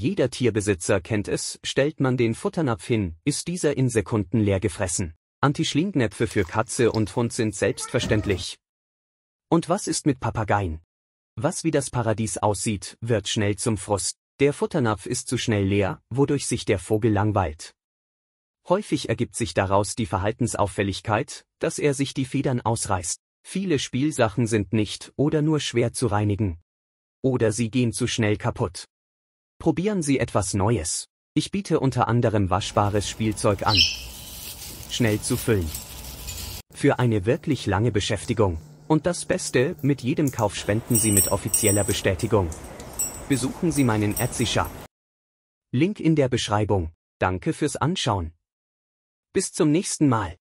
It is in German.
Jeder Tierbesitzer kennt es, stellt man den Futternapf hin, ist dieser in Sekunden leer gefressen. anti für Katze und Hund sind selbstverständlich. Und was ist mit Papageien? Was wie das Paradies aussieht, wird schnell zum Frust. Der Futternapf ist zu schnell leer, wodurch sich der Vogel langweilt. Häufig ergibt sich daraus die Verhaltensauffälligkeit, dass er sich die Federn ausreißt. Viele Spielsachen sind nicht oder nur schwer zu reinigen. Oder sie gehen zu schnell kaputt. Probieren Sie etwas Neues. Ich biete unter anderem waschbares Spielzeug an. Schnell zu füllen. Für eine wirklich lange Beschäftigung. Und das Beste, mit jedem Kauf spenden Sie mit offizieller Bestätigung. Besuchen Sie meinen Etsy-Shop. Link in der Beschreibung. Danke fürs Anschauen. Bis zum nächsten Mal.